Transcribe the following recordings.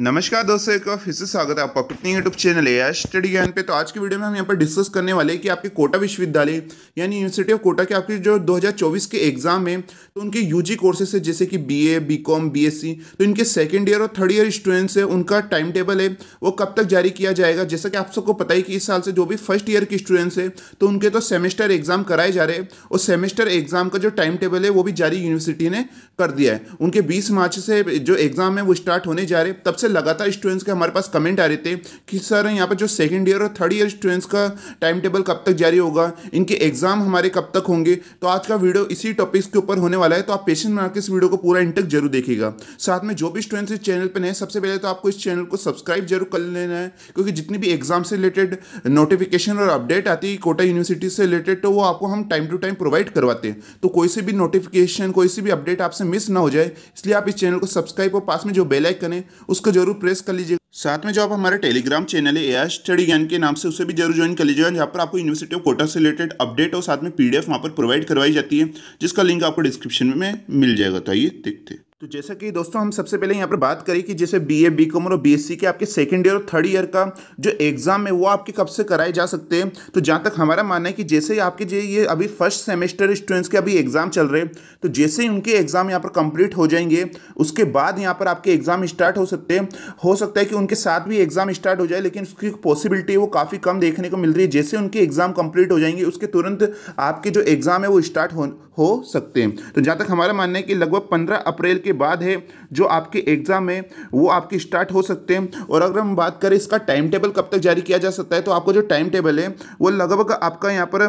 नमस्कार दोस्तों एक बार फिर से स्वागत है आपका अपने यूट्यूब चैनल है स्टडी ज्ञान पे तो आज की वीडियो में हम यहाँ पर डिस्कस करने वाले हैं कि आपके कोटा विश्वविद्यालय यानी यूनिवर्सिटी ऑफ कोटा के आपके जो 2024 के एग्जाम है तो उनके यूजी कोर्सेस है जैसे कि बीए बीकॉम बीएससी तो इनके सेकेंड ईयर और थर्ड ईयर स्टूडेंट्स है उनका टाइम टेबल है वो कब तक जारी किया जाएगा जैसा कि आप सबको पता ही कि इस साल से जो भी फर्स्ट ईयर के स्टूडेंट्स है तो उनके तो सेमेस्टर एग्जाम कराए जा रहे हैं और सेमेस्टर एग्जाम का जो टाइम टेबल है वो भी जारी यूनिवर्सिटी ने कर दिया है उनके बीस मार्च से जो एग्जाम है वो स्टार्ट होने जा रहे तब से से लगातार स्टूडेंट्स के हमारे पास कमेंट आ रहे थे कि सर यहाँ पर जो सेकेंड ईयर और थर्ड ईयर स्टूडेंट्स का टाइम टेबल कब तक जारी होगा इनके एग्जाम हमारे कब तक होंगे तो आज का वीडियो इसी टॉपिक्स के ऊपर होने वाला है तो आप पेशेंट बना के इस वीडियो को पूरा इंटक जरूर देखेगा साथ में जो भी स्टूडेंट्स इस चैनल पर नए सबसे पहले तो आपको इस चैनल को सब्सक्राइब जरूर कर लेना है क्योंकि जितनी भी एग्जाम से रिलेटेड नोटिफिकेशन और अपडेट आती है कोटा यूनिवर्सिटी से रिलेटेड तो वो आपको हम टाइम टू टाइम प्रोवाइड करवाते हैं तो कोई से भी नोटिफिकेशन कोई से भी अपडेट आपसे मिस ना हो जाए इसलिए आप इस चैनल को सब्सक्राइब और पास में जो बेलाइकन है उसको जरूर प्रेस कर लीजिए साथ में जो आप हमारे टेलीग्राम चैनल है एआई स्टडी ज्ञान के नाम से उसे भी जरूर ज्वाइन कर लीजिएगा जहाँ पर आपको यूनिवर्सिटी ऑफ कोटा से रिलेटेड अपडेट और साथ में पीडीएफ वहाँ पर प्रोवाइड करवाई जाती है जिसका लिंक आपको डिस्क्रिप्शन में मिल जाएगा तो आइए देखते हैं तो जैसा कि दोस्तों हम सबसे पहले यहाँ पर बात करें कि जैसे बी ए बी कॉमर और बी एस सी के आपके सेकेंड ईयर और थर्ड ईयर का जो एग्ज़ाम है वो आपके कब से कराए जा सकते हैं तो जहाँ तक हमारा मानना है कि जैसे ही आपके जो ये अभी फर्स्ट सेमेस्टर स्टूडेंट्स के अभी एग्ज़ाम चल रहे हैं तो जैसे ही उनके एग्ज़ाम यहाँ पर कंप्लीट हो जाएंगे उसके बाद यहाँ पर आपके एग्ज़ाम स्टार्ट हो सकते हैं हो सकता है कि उनके साथ भी एग्ज़ाम स्टार्ट हो जाए लेकिन उसकी पॉसिबिलिटी वो काफ़ी कम देखने को मिल रही है जैसे उनके एग्ज़ाम कंप्लीट हो जाएंगे उसके तुरंत आपके जो एग्ज़ाम है वो स्टार्ट हो सकते हैं तो जहाँ तक हमारा मानना है कि लगभग पंद्रह अप्रैल के बाद है जो आपके एग्ज़ाम है वो आपके स्टार्ट हो सकते हैं और अगर हम बात करें इसका टाइम टेबल कब तक जारी किया जा सकता है तो आपको जो टाइम टेबल है वो लगभग आपका यहाँ पर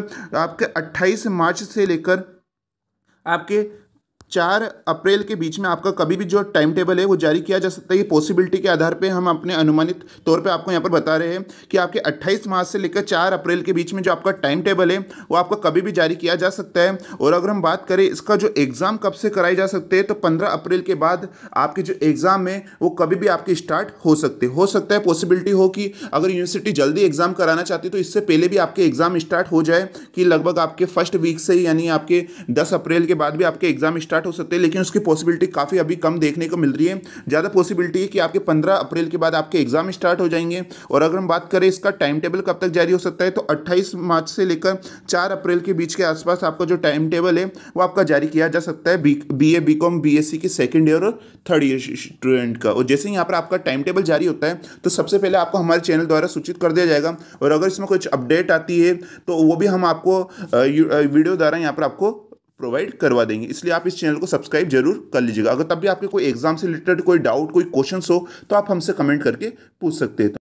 आपके अट्ठाईस मार्च से लेकर आपके चार अप्रैल के बीच में आपका कभी भी जो टाइम टेबल है वो जारी किया जा सकता है ये पॉसिबिलिटी के आधार पे हम अपने अनुमानित तौर पे आपको यहाँ पर बता रहे हैं कि आपके 28 मार्च से लेकर चार अप्रैल के बीच में जो आपका टाइम टेबल है वो आपका कभी भी जारी किया जा सकता है और अगर हम बात करें इसका जो एग्ज़ाम कब से कराए जा सकते हैं तो पंद्रह अप्रैल के बाद आपके जो एग्ज़ाम है वो कभी भी आपके स्टार्ट हो सकते हो सकता है पॉसिबिलिटी हो कि अगर यूनिवर्सिटी जल्दी एग्ज़ाम कराना चाहती तो इससे पहले भी आपके एग्ज़ाम स्टार्ट हो जाए कि लगभग आपके फर्स्ट वीक से यानी आपके दस अप्रैल के बाद भी आपके एग्ज़ाम स्टार्ट स्टार्ट हो सकते हैं लेकिन उसकी पॉसिबिलिटी काफ़ी अभी कम देखने को मिल रही है ज़्यादा पॉसिबिलिटी है कि आपके पंद्रह अप्रैल के बाद आपके एग्जाम स्टार्ट हो जाएंगे और अगर हम बात करें इसका टाइम टेबल कब तक जारी हो सकता है तो अट्ठाईस मार्च से लेकर चार अप्रैल के बीच के आसपास आपका जो टाइम टेबल है वो आपका जारी किया जा सकता है B A B com B S C की सेकेंड ईयर और थर्ड ईयर स्टूडेंट का और जैसे ही यहाँ पर आपका टाइम टेबल जारी होता है तो सबसे पहले आपको हमारे चैनल द्वारा सूचित कर दिया जाएगा और अगर इसमें कुछ अपडेट आती है तो वो भी हम आपको वीडियो द्वारा यहाँ पर आपको प्रोवाइड करवा देंगे इसलिए आप इस चैनल को सब्सक्राइब जरूर कर लीजिएगा अगर तब भी आपके कोई एग्जाम से रिलेटेड कोई डाउट कोई क्वेश्चन हो तो आप हमसे कमेंट करके पूछ सकते हैं